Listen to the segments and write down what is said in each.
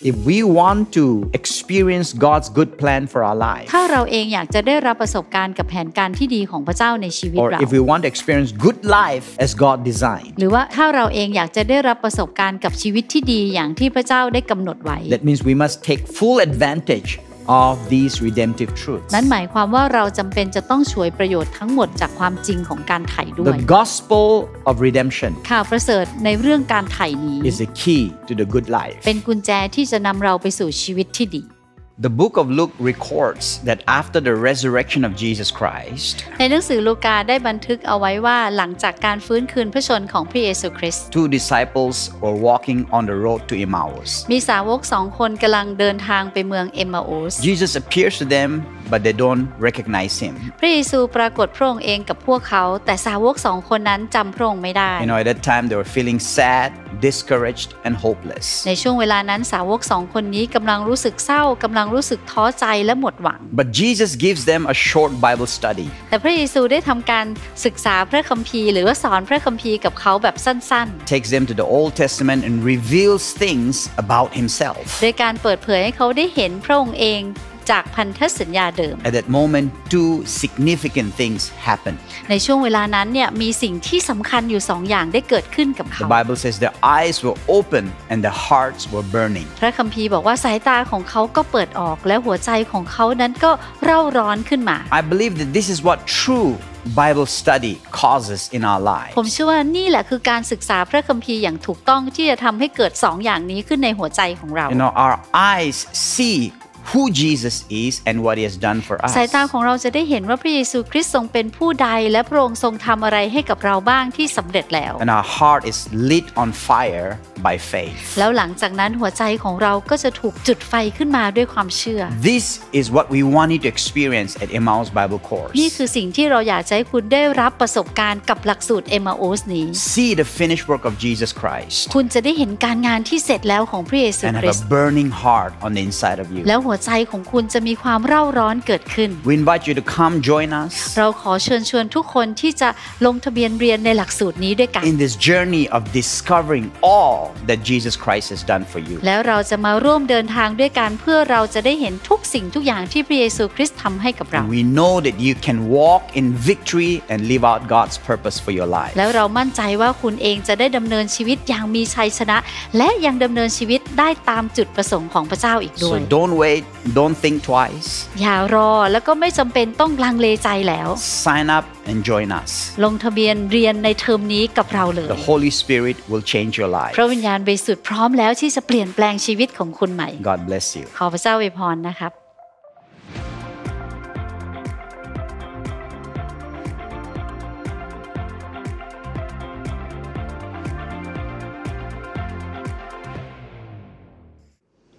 If we want to experience God's good plan for our life, ถ้าเราเองอยากจะได้รับประสบการณ์กับแผนการที่ดีของพระเจ้าในชีวิต or if we want to experience good life as God designed, หรือว่าถ้าเราเองอยากจะได้รับประสบการณ์กับชีวิตที่ดีอย่างที่พระเจ้าได้กำหนดไว้ that means we must take full advantage of these redemptive truths นั่นหมายความว่าเราจำเป็นจะต้องช่วยประโยชน์ทั้งหมดจากความจริงของการไถ่ด้วย The gospel of redemption ข่าวประเสริฐในเรื่องการไถ่นี้ is the key to the good life เป็นกุญแจที่จะนำเราไปสู่ชีวิตที่ดี The book of Luke records that after the resurrection of Jesus Christ ในหนังสือลูกาได้บันทึกเอาไว้ว่าหลังจากการฟื้นคืนพระชนของพระเยซูคริสต์ two disciples were walking on the road to Emmaus มีสาวกสองคนกำลังเดินทางไปเมืองเอมมาอุส Jesus appears to them but they don't recognize him พระเยซูปรากฏพระองค์เองกับพวกเขาแต่สาวกสองคนนั้นจำพระองค์ไม่ได้ You know at that time they were feeling sad discouraged and hopeless ในช่วงเวลานั้นสาวกสองคนนี้กำลังรู้สึกเศร้ากำลังรู้สึกท้อใจและหมดหวัง but Jesus gives them a short Bible study แต่พระเยซูได้ทำการศึกษาพระคัมภีร์ หรือว่าสอนพระคัมภีร์กับเขาแบบสั้นๆ takes them to the Old Testament and reveals things about himself โดยการเปิดเผยให้เขาได้เห็นพระองค์เองจากพันธสัญญาเดิม At that moment two significant things happen ในช่วงเวลานั้นเนี่ยมีสิ่งที่สำคัญอยู่สองอย่างได้เกิดขึ้นกับเขา The Bible says their eyes were open and their hearts were burning พระคัมภีร์บอกว่าสายตาของเขาก็เปิดออกและหัวใจของเขานั้นก็เร่าร้อนขึ้นมา I believe that this is what true Bible study causes in our lives ผมเชื่อว่านี่แหละคือการศึกษาพระคัมภีร์อย่างถูกต้องที่จะทำให้เกิดสองอย่างนี้ขึ้นในหัวใจของเรา You know our eyes see who Jesus is and what he has done for us สายตาของเราจะได้เห็นว่าพระเยซูคริสต์ทรงเป็นผู้ใดและพระองค์ทรงทำอะไรให้กับเราบ้างที่สำเร็จแล้ว and our heart is lit on fire by faith แล้วหลังจากนั้นหัวใจของเราก็จะถูกจุดไฟขึ้นมาด้วยความเชื่อ this is what we want you to experience at Emmaus Bible Course นี่คือสิ่งที่เราอยากให้คุณได้รับประสบการณ์กับหลักสูตร Emmaus นี้ see the finished work of Jesus Christ คุณจะได้เห็นการงานที่เสร็จแล้วของพระเยซูคริสต์ and have a burning heart on the inside of you แล้วหัวใจของคุณจะมีความเร่าร้อนเกิดขึ้น We invite you to come join us เราขอเชิญชวนทุกคนที่จะลงทะเบียนเรียนในหลักสูตรนี้ด้วยกัน In this journey of discovering all that Jesus Christ has done for you แล้วเราจะมาร่วมเดินทางด้วยกันเพื่อเราจะได้เห็นทุกสิ่งทุกอย่างที่พระเยซูคริสต์ทำให้กับเรา We know that you can walk in victory and live out God's purpose for your life แล้วเรามั่นใจว่าคุณเองจะได้ดำเนินชีวิตอย่างมีชัยชนะ และยังดำเนินชีวิตได้ตามจุดประสงค์ของพระเจ้าอีกด้วย So don't wait Don't think twice อย่ารอแล้วก็ไม่จำเป็นต้องลังเลใจแล้ว Sign up and join us ลงทะเบียนเรียนในเทอมนี้กับเราเลย The Holy Spirit will change your life พระวิญญาณบริสุทธิ์พร้อมแล้วที่จะเปลี่ยนแปลงชีวิตของคุณใหม่ God bless you ขอพระเจ้าอวยพรนะครับ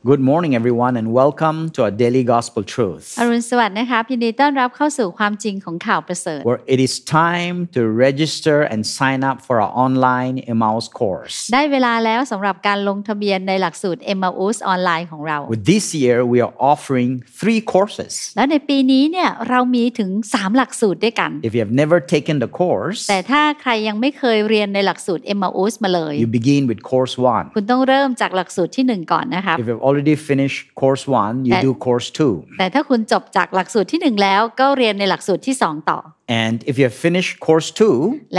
Good morning, everyone, and welcome to our daily gospel truth. อรุณสวัสดิ์นะคะยินดีต้อนรับเข้าสู่ความจริงของข่าวประเสริฐ Where it is time to register and sign up for our online Emmaus course. ได้เวลาแล้วสำหรับการลงทะเบียนในหลักสูตร Emmaus ออนไลน์ของเรา With this year we are offering three courses. และในปีนี้เนี่ยเรามีถึง 3 หลักสูตรด้วยกัน If you have never taken the course, แต่ถ้าใครยังไม่เคยเรียนในหลักสูตร Emmaus มาเลย You begin with course one. คุณต้องเริ่มจากหลักสูตรที่1ก่อนนะคะ If you have already finished course one you do course two แต่ถ้าคุณจบจากหลักสูตรที่หนึ่งแล้วก็เรียนในหลักสูตรที่สองต่อ And if you have finished course 2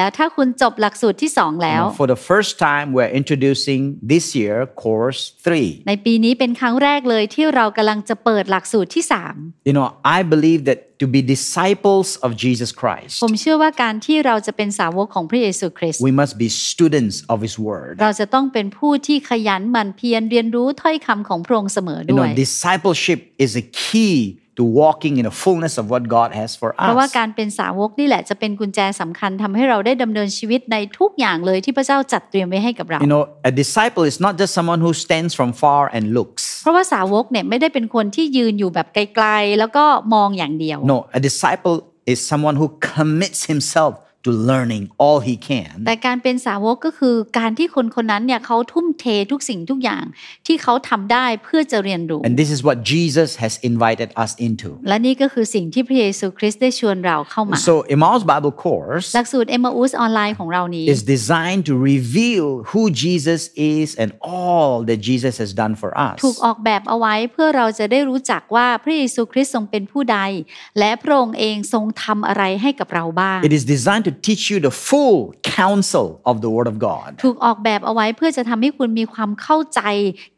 แล้ว for the first time we're introducing this year course 3ในปีนี้เป็นครั้งแรกเลยที่เรากำลังจะเปิดหลักสูตรที่ 3 You know I believe that to be disciples of Jesus Christ ผมเชื่อว่าการที่เราจะเป็นสาวกของพระเยซูคริสต์ We must be students of His Word เราจะต้องเป็นผู้ที่ขยันหมั่นเพียรเรียนรู้ถ้อยคำของพระองค์เสมอด้วย You know discipleship is a key to walking in the fullness of what God has for us เพราะว่าการเป็นสาวกนี่แหละจะเป็นกุญแจสำคัญทำให้เราได้ดำเนินชีวิตในทุกอย่างเลยที่พระเจ้าจัดเตรียมไว้ให้กับเรา You know a disciple is not just someone who stands from far and looks เพราะว่าสาวกเนี่ยไม่ได้เป็นคนที่ยืนอยู่แบบไกลๆแล้วก็มองอย่างเดียว No a disciple is someone who commits himself to learning all he can แต่การเป็นสาวกก็คือการที่คนคนนั้นเนี่ยเขาทุ่มเททุกสิ่งทุกอย่างที่เขาทำได้เพื่อจะเรียนรู้ and this is what Jesus has invited us into และนี่ก็คือสิ่งที่พระเยซูคริสต์ได้ชวนเราเข้ามา so Emmaus Bible course หลักสูตร Emmaus ออนไลน์ของเรานี้ is designed to reveal who Jesus is and all that Jesus has done for us ถูกออกแบบเอาไว้เพื่อเราจะได้รู้จักว่าพระเยซูคริสต์ทรงเป็นผู้ใด และพระองค์เองทรงทำอะไรให้กับเราบ้าง it is designed to to teach you the full counsel of the Word of God ถูกออกแบบเอาไว้เพื่อจะทำให้คุณมีความเข้าใจ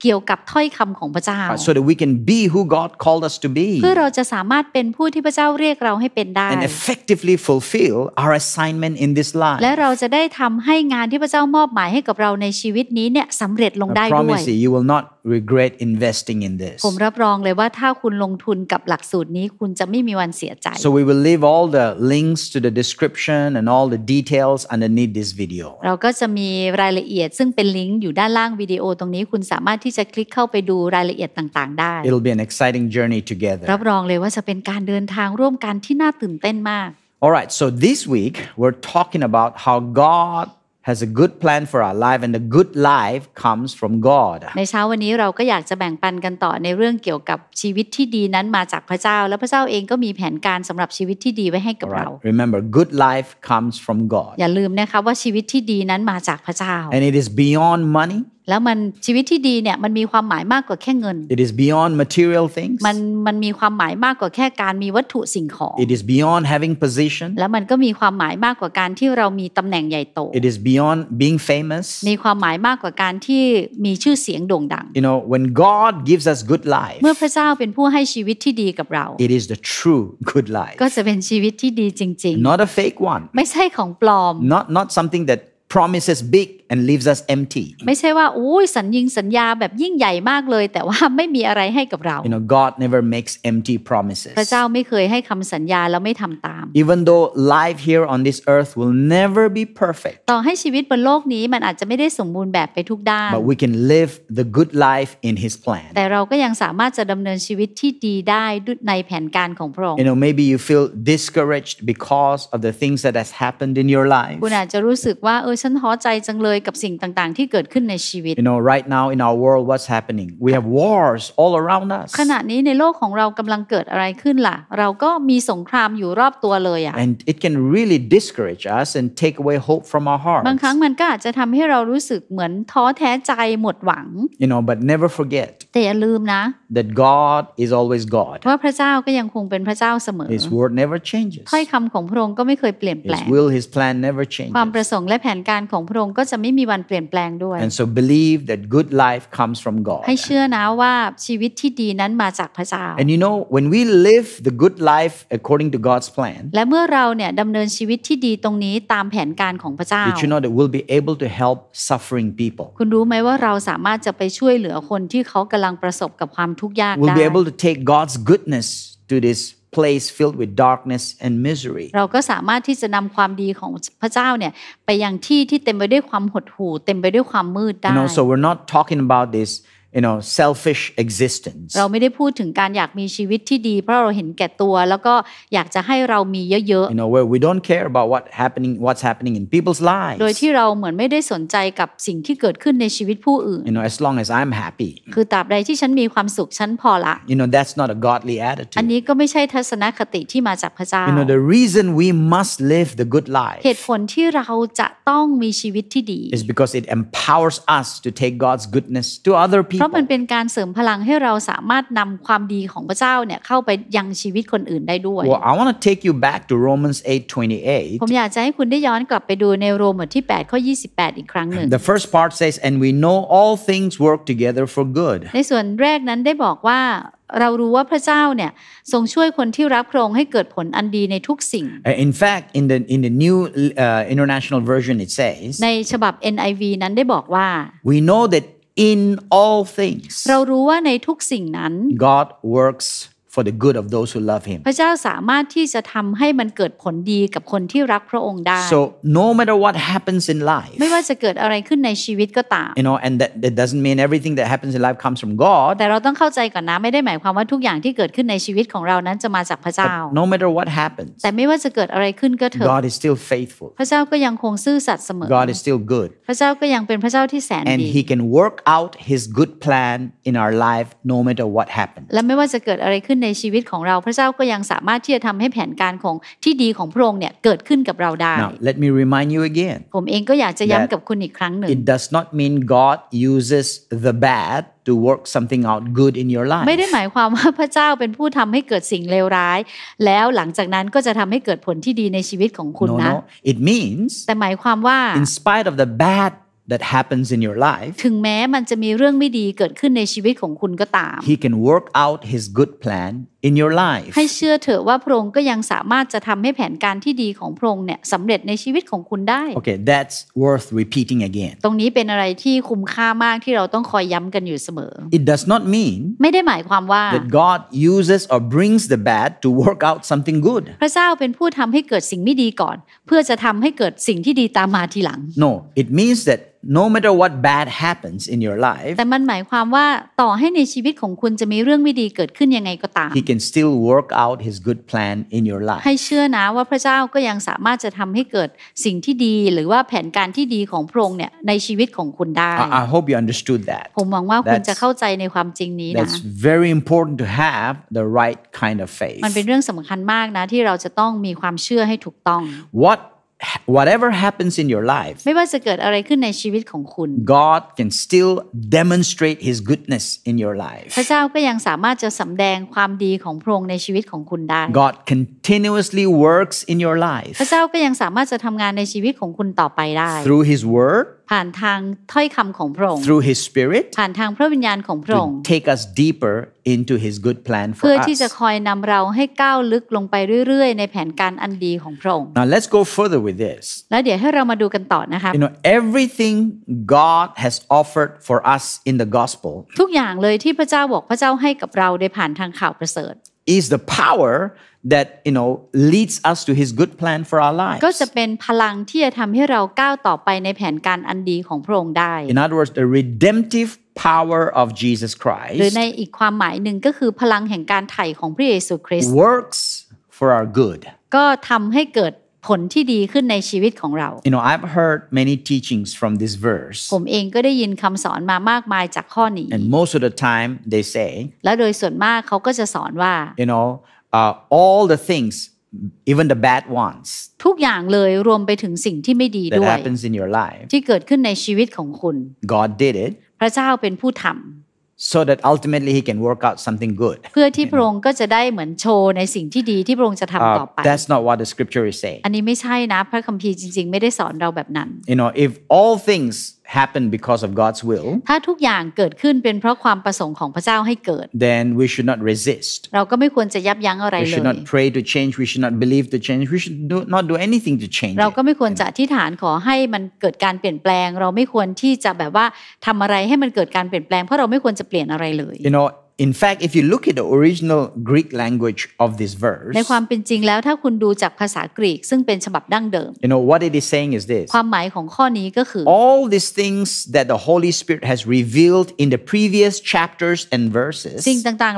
เกี่ยวกับถ้อยคำของพระเจ้า so that we can be who God called us to be เพื่อเราจะสามารถเป็นผู้ที่พระเจ้าเรียกเราให้เป็นได้ and effectively fulfill our assignment in this life และเราจะได้ทำให้งานที่พระเจ้ามอบหมายให้กับเราในชีวิตนี้เนี่ยสำเร็จลงได้ด้วย promise you will not regret investing in this ผมรับรองเลยว่าถ้าคุณลงทุนกับหลักสูตรนี้คุณจะไม่มีวันเสียใจ so we will leave all the links to the description and all the details underneath this video เราก็จะมีรายละเอียด ซึ่งเป็นลิงก์อยู่ด้านล่างวิดีโอตรงนี้คุณสามารถที่จะคลิกเข้าไปดูรายละเอียดต่างๆได้ it'll be an exciting journey together รับรองเลยว่าจะเป็นการเดินทางร่วมกันที่น่าตื่นเต้นมาก a l right, so this week we're talking about how God has a good plan for our life and the good life comes from God ในเช้าวันนี้เราก็อยากจะแบ่งปันกันต่อในเรื่องเกี่ยวกับชีวิตที่ดีนั้นมาจากพระเจ้า และพระเจ้าเองก็มีแผนการสำหรับชีวิตที่ดีไว้ให้กับเรา Remember good life comes from God อย่าลืมนะคะว่าชีวิตที่ดีนั้นมาจากพระเจ้า And it is beyond money แล้วมันชีวิตที่ดีเนี่ยมันมีความหมายมากกว่าแค่เงิน It is beyond material things มันมันมีความหมายมากกว่าแค่การมีวัตถุสิ่งของ It is beyond having position แล้วมันก็มีความหมายมากกว่าการที่เรามีตำแหน่งใหญ่โต It is beyond being famous มีความหมายมากกว่าการที่มีชื่อเสียงโด่งดัง You know when God gives us good life เมื่อพระเจ้าเป็นผู้ให้ชีวิตที่ดีกับเรา It is the true good life ก็จะเป็นชีวิตที่ดีจริง ๆ Not a fake one ไม่ใช่ของปลอม Not not something that promises big and leaves us empty ไม่ใช่ว่าอุ้ยสัญญิงสัญญาแบบยิ่งใหญ่มากเลย แต่ว่าไม่มีอะไรให้กับเรา you know God never makes empty promises พระเจ้าไม่เคยให้คำสัญญาแล้วไม่ทำตาม even though life here on this earth will never be perfect ต่อให้ชีวิตบนโลกนี้มันอาจจะไม่ได้สมบูรณ์แบบไปทุกด้าน but we can live the good life in His plan แต่เราก็ยังสามารถจะดำเนินชีวิตที่ดีได้ดในแผนการของพระองค์ you know maybe you feel discouraged because of the things that has happened in your life คุณอาจจะรู้สึกว่าเออฉันท้อใจจังเลยกับสิ่งต่างๆ ที่เกิดขึ้นในชีวิต You know right now in our world what's happening we have wars all around us ขณะนี้ในโลกของเรากำลังเกิดอะไรขึ้นล่ะ เราก็มีสงครามอยู่รอบตัวเลยอ่ะ And it can really discourage us and take away hope from our h e a r t บางครั้งมันก็อาจจะทำให้เรารู้สึกเหมือนท้อแท้ใจหมดหวัง You know but never forget แต่อย่าลืมนะ That God is always God ว่าพระเจ้าก็ยังคงเป็นพระเจ้าเสมอ His word never changes ถ้อยคำของพระองค์ก็ไม่เคยเปลี่ยนแปลง His will His plan never changes ความประสงค์และแผนการของพระองค์ก็จะไม่ไม่มีวันเปลี่ยนแปลงด้วย and so believe that good life comes from God ให้เชื่อนะว่าชีวิตที่ดีนั้นมาจากพระเจ้า and you know when we live the good life according to God's plan และเมื่อเราเนี่ยดำเนินชีวิตที่ดีตรงนี้ตามแผนการของพระเจ้า did you know that we'll be able to help suffering people คุณรู้ไหมว่าเราสามารถจะไปช่วยเหลือคนที่เขากำลังประสบกับความทุกข์ยากได้ we'll be able to take God's goodness to this place filled with darkness and misery เราก็สามารถที่จะนำความดีของพระเจ้าเนี่ยไปยังที่ที่เต็มไปด้วยความหดหู่เต็มไปด้วยความมืดได้ and also we're not talking about this you know selfish existence เราไม่ได้พูดถึงการอยากมีชีวิตที่ดีเพราะเราเห็นแก่ตัวแล้วก็อยากจะให้เรามีเยอะๆ you know where we don't care about what happening what's happening in people's lives โดยที่เราเหมือนไม่ได้สนใจกับสิ่งที่เกิดขึ้นในชีวิตผู้อื่น you know as long as I'm happy คือตราบใดที่ฉันมีความสุขฉันพอละ you know that's not a godly attitude อันนี้ก็ไม่ใช่ทัศนคติที่มาจากพระเจ้า you know the reason we must live the good life เหตุผลที่เราจะต้องมีชีวิตที่ดี is because it empowers us to take God's goodness to other people ราะมันเป็นการเสริมพลังให้เราสามารถนำความดีของพระเจ้าเนี่ยเข้าไปยังชีวิตคนอื่นได้ด้วย Well I want to take you back to Romans 8:28ผมอยากจะให้คุณได้ย้อนกลับไปดูในโรมบทที่8ข้อ28 อีกครั้งหนึ่ง The first part says and we know all things work together for good ในส่วนแรกนั้นได้บอกว่า เรารู้ว่าพระเจ้าเนี่ยทรงช่วยคนที่รับโครงให้เกิดผลอันดีในทุกสิ่ง In fact in the in the new uh, international version it says ในฉบับ NIV นั้นได้บอกว่า We know that in all things เรารู้ว่าในทุกสิ่งนั้น God works for the good of those who love him พระเจ้าสามารถที่จะทำให้มันเกิดผลดีกับคนที่รักพระองค์ได้ so no matter what happens in life ไม่ว่าจะเกิดอะไรขึ้นในชีวิตก็ตาม you know and that, that doesn't mean everything that happens in life comes from God แต่เราต้องเข้าใจก่อนนะไม่ได้หมายความว่าทุกอย่างที่เกิดขึ้นในชีวิตของเรานั้นจะมาจากพระเจ้า no matter what happens แต่ไม่ว่าจะเกิดอะไรขึ้นก็เถอะ God is still faithful พระเจ้าก็ยังคงซื่อสัตย์เสมอ God is still good พระเจ้าก็ยังเป็นพระเจ้าที่แสนดี and He can work out His good plan in our life no matter what happens และไม่ว่าจะเกิดอะไรขึ้นในชีวิตของเราพระเจ้าก็ยังสามารถที่จะทำให้แผนการของที่ดีของพระองค์เนี่ยเกิดขึ้นกับเราได้ Now, let me remind you again ผมเองก็อยากจะย้ำกับคุณอีกครั้งหนึ่ง It does not mean God uses the bad to work something out good in your life ไม่ได้หมายความว่าพระเจ้าเป็นผู้ทำให้เกิดสิ่งเลวร้าย แล้วหลังจากนั้นก็จะทำให้เกิดผลที่ดีในชีวิตของคุณนะ no, no. it means แต่หมายความว่า in spite of the bad that happens in your life ถึงแม้มันจะมีเรื่องไม่ดีเกิดขึ้นในชีวิตของคุณก็ตาม he can work out his good plan in your life ให้เชื่อเถอะว่าพระองค์ก็ยังสามารถจะทำให้แผนการที่ดีของพระองค์เนี่ยสำเร็จในชีวิตของคุณได้ okay that's worth repeating again ตรงนี้เป็นอะไรที่คุ้มค่ามากที่เราต้องคอยย้ำกันอยู่เสมอ it does not mean ไม่ได้หมายความว่า that God uses or brings the bad to work out something good พระเจ้าเป็นผู้ทำให้เกิดสิ่งไม่ดีก่อน เพื่อจะทำให้เกิดสิ่งที่ดีตามมาทีหลัง no it means that no matter what bad happens in your life แต่มันหมายความว่าต่อให้ในชีวิตของคุณจะมีเรื่องไม่ดีเกิดขึ้นยังไงก็ตาม He can still work out His good plan in your life ให้เชื่อนะว่าพระเจ้าก็ยังสามารถจะทำให้เกิดสิ่งที่ดีหรือว่าแผนการที่ดีของพระองค์เนี่ยในชีวิตของคุณได้ I hope you understood that ผมหวังว่าคุณจะเข้าใจในความจริงนี้นะ That's very important to have the right kind of faith มันเป็นเรื่องสำคัญมากนะที่เราจะต้องมีความเชื่อให้ถูกต้อง What whatever happens in your life ไม่ว่าจะเกิดอะไรขึ้นในชีวิตของคุณ God can still demonstrate His goodness in your life พระเจ้าก็ยังสามารถจะสำแดงความดีของพระองค์ในชีวิตของคุณได้ God continuously works in your life พระเจ้าก็ยังสามารถจะทำงานในชีวิตของคุณต่อไปได้ through His Word ผ่านทางถ้อยคำของพระองค์ through His Spirit ผ่านทางพระวิญญาณของพระองค์ take us deeper into His good plan for us เพื่อที่จะคอยนำเราให้ก้าวลึกลงไปเรื่อยๆ ในแผนการอันดีของพระองค์ now let's go further with this แล้วเดี๋ยวให้เรามาดูกันต่อนะคะ you know everything God has offered for us in the gospel ทุกอย่างเลยที่พระเจ้าบอกพระเจ้าให้กับเราได้ผ่านทางข่าวประเสริฐ is the power that you know leads us to his good plan for our lives ก็จะเป็นพลังที่จะทำให้เราก้าวต่อไปในแผนการอันดีของพระองค์ได้ in other words the redemptive power of Jesus Christ หรือในอีกความหมายหนึ่งก็คือพลังแห่งการไถ่ของพระเยซูคริสต์ works for our good ก็ทำให้เกิดผลที่ดีขึ้นในชีวิตของเรา You know I've heard many teachings from this verse ผมเองก็ได้ยินคำสอนมามากมายจากข้อนี้ And most of the time they say และโดยส่วนมากเขาก็จะสอนว่า You know uh, all the things even the bad ones ทุกอย่างเลยรวมไปถึงสิ่งที่ไม่ดีด้วย That happens in your life ที่เกิดขึ้นในชีวิตของคุณ God did it พระเจ้าเป็นผู้ทำ so that ultimately he can work out something good เพื่อที่พระองค์ก็จะได้เหมือนโชว์ในสิ่งที่ดีที่พระองค์จะทำต่อไป That's not what the scripture is saying อันนี้ไม่ใช่นะพระคัมภีร์จริงๆไม่ได้สอนเราแบบนั้น. You know if all things happen because of God's will ถ้าทุกอย่างเกิดขึ้นเป็นเพราะความประสงค์ของพระเจ้าให้เกิด then we should not resist เราก็ไม่ควรจะยับยั้งอะไรเลย we should not pray to change we should not believe to change we should do, not do anything to change เราก็ไม่ควรจะอธิษฐานขอให้มันเกิดการเปลี่ยนแปลงเราไม่ควรที่จะแบบว่าทำอะไรให้มันเกิดการเปลี่ยนแปลงเพราะเราไม่ควรจะเปลี่ยนอะไรเลย you know In fact, if you look at the original Greek language of this verse, ในความเป็นจริงแล้วถ้าคุณดูจากภาษากรีกซึ่งเป็นฉบับดั้งเดิม you know what it is saying is this ความหมายของข้อนี้ก็คือ all these things that the Holy Spirit has revealed in the previous chapters and verses สิ่งต่าง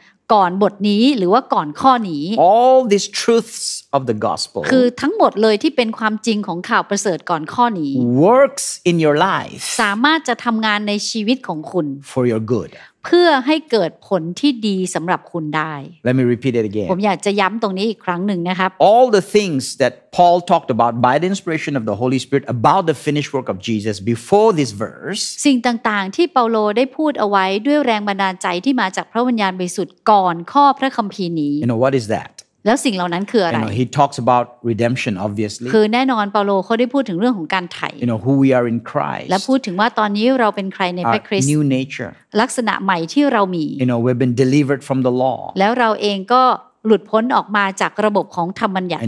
ๆก่อนบทนี้หรือว่าก่อนข้อนี้ all these truths of the gospel คือทั้งหมดเลยที่เป็นความจริงของข่าวประเสริฐก่อนข้อนี้ works in your life สามารถจะทำงานในชีวิตของคุณ for your good เพื่อให้เกิดผลที่ดีสำหรับคุณได้ Let me repeat it again ผมอยากจะย้ำตรงนี้อีกครั้งหนึ่งนะครับ All the things that Paul talked about by the inspiration of the Holy Spirit about the finished work of Jesus before this verse สิ่งต่าง ๆ ที่เปาโลได้พูดเอาไว้ด้วยแรงบันดาลใจที่มาจากพระวิญญาณบริสุทธิ์ก่อนข้อพระคัมภีร์นี้ You know what is that แล้วสิ่งเหล่านั้นคืออะไร you know, He talks about redemption obviously คือแน่นอนเปาโลเขาได้พูดถึงเรื่องของการไถ่ you know who we are in Christ และพูดถึงว่าตอนนี้เราเป็นใครในพระคริสต์ new nature ลักษณะใหม่ที่เรามี you know we've been delivered from the law แล้วเราเองก็หลุดพ้นออกมาจากระบบของธรรมบัญญัติ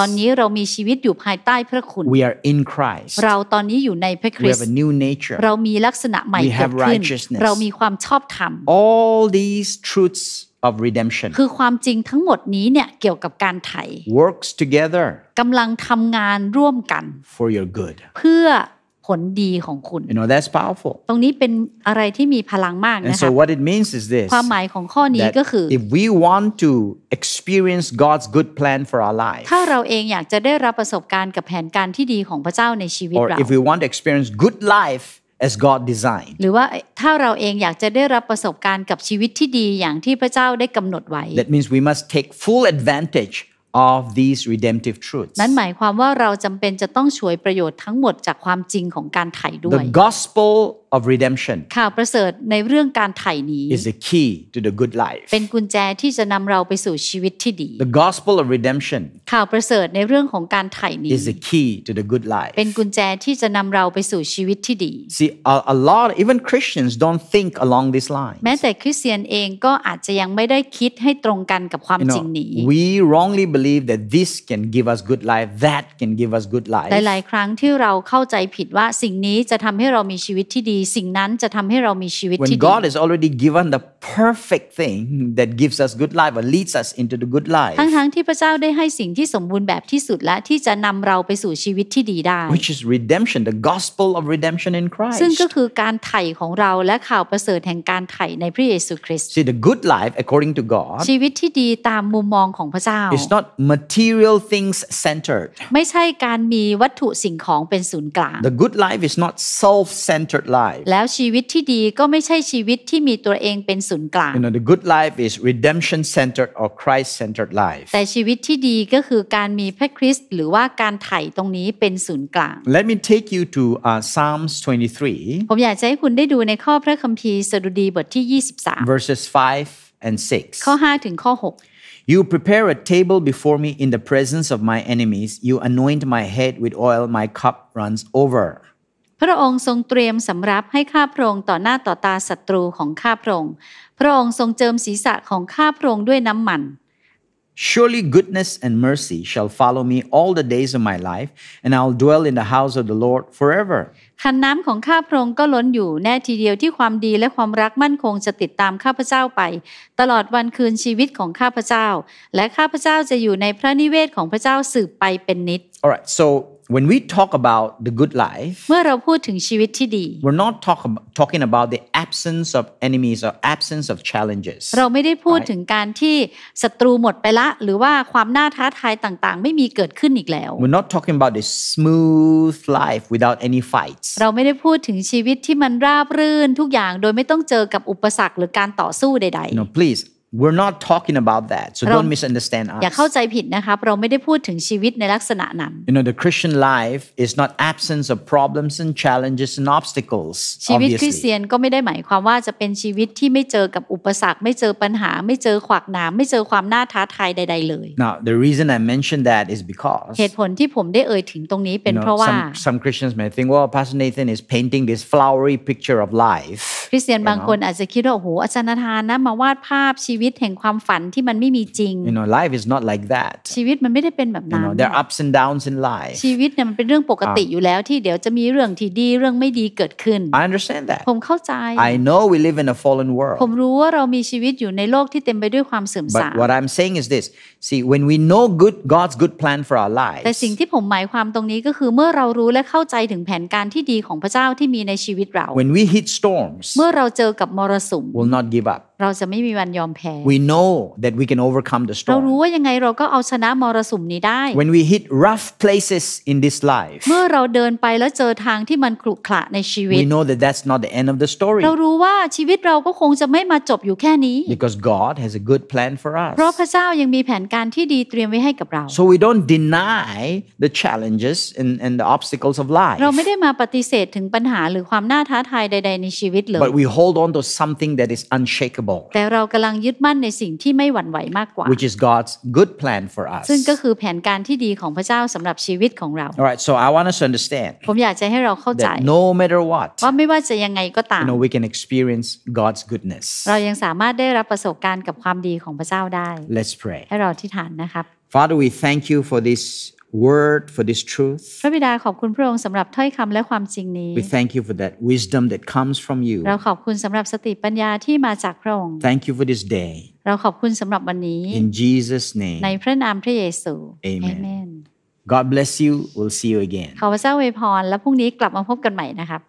ตอนนี้เรามีชีวิตอยู่ภายใต้พระคุณ we are in Christ เราตอนนี้อยู่ในพระคริสต์เรามีลักษณะใหม่เกิดขึ้นเรามีความชอบธรรม all these truths of redemption คือความจริงทั้งหมดนี้เนี่ยเกี่ยวกับการไถ่ works together กำลังทำงานร่วมกัน for your good เพื่อผลดีของคุณ you know that's powerful ตรงนี้เป็นอะไรที่มีพลังมากนะคะ so what it means is this ความหมายของข้อนี้ก็คือ if we want to experience God's good plan for our life ถ้าเราเองอยากจะได้รับประสบการณ์กับแผนการที่ดีของพระเจ้าในชีวิตเรา if we want to experience good life as God designed หรือว่าถ้าเราเองอยากจะได้รับประสบการณ์กับชีวิตที่ดีอย่างที่พระเจ้าได้กำหนดไว้ that means we must take full advantage of these redemptive truths นั่นหมายความว่าเราจำเป็นจะต้องช่วยประโยชน์ทั้งหมดจากความจริงของการไถ่ด้วย The gospel of redemption ข่าวประเสริฐในเรื่องการไถ่นี้ is the key to the good life เป็นกุญแจที่จะนำเราไปสู่ชีวิตที่ดี The gospel of redemption ข่าวประเสริฐในเรื่องของการไถ่นี้ is the key to the good life เป็นกุญแจที่จะนำเราไปสู่ชีวิตที่ดี See a, a lot even Christians don't think along this line แม้แต่คริสเตียนเองก็อาจจะยังไม่ได้คิดให้ตรงกันกับความจริงนี้ We wrongly believe believe that this can give us good life that can give us good life หลายๆครั้งที่เราเข้าใจผิดว่าสิ่งนี้จะทำให้เรามีชีวิตที่ดีสิ่งนั้นจะทำให้เรามีชีวิตที่ดี When God has already given the perfect thing that gives us good life or leads us into the good life ทั้งๆที่พระเจ้าได้ให้สิ่งที่สมบูรณ์แบบที่สุดและที่จะนำเราไปสู่ชีวิตที่ดีได้ Which is redemption the gospel of redemption in Christ ซึ่งก็คือการไถ่ของเราและข่าวประเสริฐแห่งการไถ่ในพระเยซูคริสต์ See the good life according to God ชีวิตที่ดีตามมุมมองของพระเจ้า It's not material things centered ไม่ใช่การมีวัตถุสิ่งของเป็นศูนย์กลาง the good life is not self centered life แล้วชีวิตที่ดีก็ไม่ใช่ชีวิตที่มีตัวเองเป็นศูนย์กลาง you know the good life is redemption centered or Christ centered life แต่ชีวิตที่ดีก็คือการมีพระคริสต์หรือว่าการไถ่ตรงนี้เป็นศูนย์กลาง let me take you to uh, Psalms 23ผมอยากจะให้คุณได้ดูในข้อพระคัมภีร์สดุดีบทที่ 23 verses 5 and 6ข้อ5ถึงข้อ 6 You prepare a table before me in the presence of my enemies. You anoint my head with oil. My cup runs over. พระองค์ทรงเตรียมสำรับให้ข้าพระองค์ต่อหน้าต่อตาศัตรูของข้าพระองค์พระองค์ทรงเจิมศีรษะของข้าพระองค์ด้วยน้ำมัน Surely goodness and mercy shall follow me all the days of my life, and I'll dwell in the house of the Lord forever. คันน้ำของข้าพระองค์ก็ล้นอยู่แน่ทีเดียวที่ความดีและความรักมั่นคงจะติดตามข้าพเจ้าไป ตลอดวันคืนชีวิตของข้าพเจ้า และข้าพเจ้าจะอยู่ในพระนิเวศของพระเจ้าสืบไปเป็นนิจ All right so when we talk about the good life เมื่อเราพูดถึงชีวิตที่ดี we're not talk about, talking about the absence of enemies or absence of challenges เราไม่ได้พูดถึงการที่ศัตรูหมดไปละหรือว่าความน่าท้าทายต่างๆไม่มีเกิดขึ้นอีกแล้ว we're not talking about the smooth life without any fights เราไม่ได้พูดถึงชีวิตที่มันราบรื่นทุกอย่างโดยไม่ต้องเจอกับอุปสรรคหรือการต่อสู้ใดๆ no please We're not talking about that, so don't misunderstand us. อย่าเข้าใจผิดนะครับเราไม่ได้พูดถึงชีวิตในลักษณะนั้น You know, the Christian life is not absence of problems and challenges and obstacles. ชีวิตคริสเตียนก็ไม่ได้หมายความว่าจะเป็นชีวิตที่ไม่เจอกับอุปสรรค ไม่เจอปัญหา ไม่เจอขวากหนามไม่เจอความน่าท้าทายใด ๆ เลย Now, the reason I mentioned that is because เหตุผลที่ผมได้เอ่ยถึงตรงนี้เป็นเพราะว่า Some Christians may think, well, Pastor Nathan is painting this flowery picture of life. คริสเตียนบางคนอาจจะคิดว่าโอ้โหอาจารย์นาธานนะ มาวาดภาพชีวิตวิตแห่งความฝันที่มันไม่มีจริง You know life is not like that ชีวิตมันไม่ได้เป็นแบบนั้น You know there are ups and downs in life ชีวิตเนี่ยมันเป็นเรื่องปกติอยู่แล้วที่เดี๋ยวจะมีเรื่องที่ดีเรื่องไม่ดีเกิดขึ้น I understand that ผมเข้าใจ I know we live in a fallen world ผมรู้ว่าเรามีชีวิตอยู่ในโลกที่เต็มไปด้วยความเสื่อมทราม But what I'm saying is this see when we know good God's good plan for our lives แต่สิ่งที่ผมหมายความตรงนี้ก็คือ เมื่อเรารู้และเข้าใจถึงแผนการที่ดีของพระเจ้าที่มีในชีวิตเรา When we hit storms เมื่อเราเจอกับมรสุม will not give up เราจะไม่มีวันยอมแพ้ we know that we can overcome the storm เรารู้ว่ายังไงเราก็เอาชนะมรสุมนี้ได้ when we hit rough places in this life เมื่อเราเดินไปแล้วเจอทางที่มันขรุขระในชีวิต we know that that's not the end of the story เรารู้ว่าชีวิตเราก็คงจะไม่มาจบอยู่แค่นี้ because God has a good plan for us เพราะพระเจ้ายังมีแผนการที่ดีเตรียมไว้ให้กับเรา so we don't deny the challenges and and the obstacles of life เราไม่ได้มาปฏิเสธถึงปัญหาหรือความน่าท้าทายใด ๆในชีวิตเลย but we hold on to something that is unshakable unshakable แต่เรากำลังยึดมั่นในสิ่งที่ไม่หวั่นไหวมากกว่า which is God's good plan for us ซึ่งก็คือแผนการที่ดีของพระเจ้าสำหรับชีวิตของเรา alright so I want us to understand ผมอยากจะให้เราเข้าใจ that no matter what ว่าไม่ว่าจะยังไงก็ตาม you know we can experience God's goodness เรายังสามารถได้รับประสบการณ์กับความดีของพระเจ้าได้ let's pray ให้เราที่ฐานนะครับ Father we thank you for this word for this truth พระบิดาขอบคุณพระองค์สำหรับถ้อยคำและความจริงนี้ we thank you for that wisdom that comes from you เราขอบคุณสำหรับสติปัญญาที่มาจากพระองค์ thank you for this day เราขอบคุณสำหรับวันนี้ in Jesus name ในพระนามพระเยซู amen God bless you we'll see you again ขอพระเจ้าอวยพร และพรุ่งนี้กลับมาพบกันใหม่นะครับ